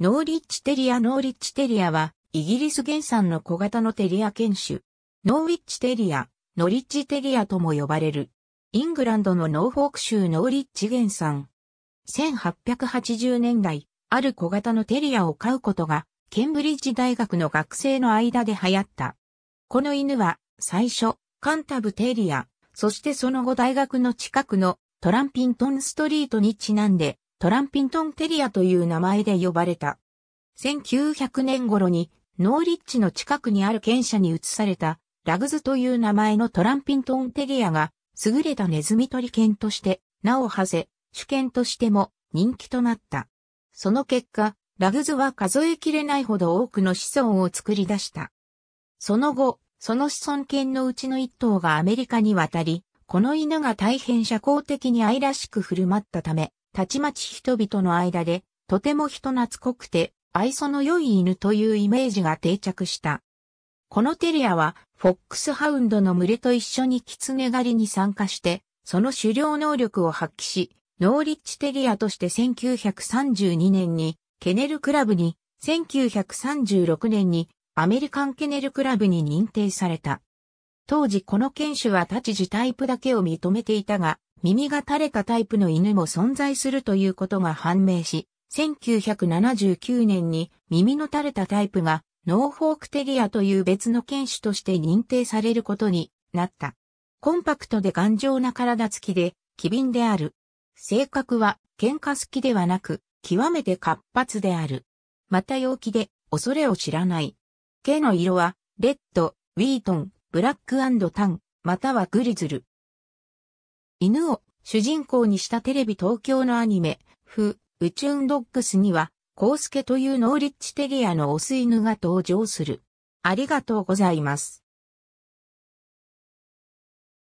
ノーリッチテリアノーリッチテリアは、イギリス原産の小型のテリア犬種。ノーウィッチテリア、ノリッチテリアとも呼ばれる。イングランドのノーフォーク州ノーリッチ原産。1880年代、ある小型のテリアを飼うことが、ケンブリッジ大学の学生の間で流行った。この犬は、最初、カンタブテリア、そしてその後大学の近くのトランピントンストリートにちなんで、トランピントンテリアという名前で呼ばれた。1900年頃にノーリッチの近くにある犬舎に移されたラグズという名前のトランピントンテリアが優れたネズミ取り犬として名を馳せ、主犬としても人気となった。その結果、ラグズは数えきれないほど多くの子孫を作り出した。その後、その子孫犬のうちの一頭がアメリカに渡り、この犬が大変社交的に愛らしく振る舞ったため、たちまち人々の間で、とても人懐こくて、愛想の良い犬というイメージが定着した。このテリアは、フォックスハウンドの群れと一緒にキツネ狩りに参加して、その狩猟能力を発揮し、ノーリッチテリアとして1932年に、ケネルクラブに、1936年に、アメリカンケネルクラブに認定された。当時この犬種は立ち自タイプだけを認めていたが、耳が垂れたタイプの犬も存在するということが判明し、1979年に耳の垂れたタイプがノーフォークテリアという別の犬種として認定されることになった。コンパクトで頑丈な体つきで、機敏である。性格は喧嘩好きではなく、極めて活発である。また陽気で、恐れを知らない。毛の色は、レッド、ウィートン、ブラックタン、またはグリズル。犬を主人公にしたテレビ東京のアニメ、フ、宇宙ドッグスには、コウスケというノーリッチテリアのオス犬が登場する。ありがとうございます。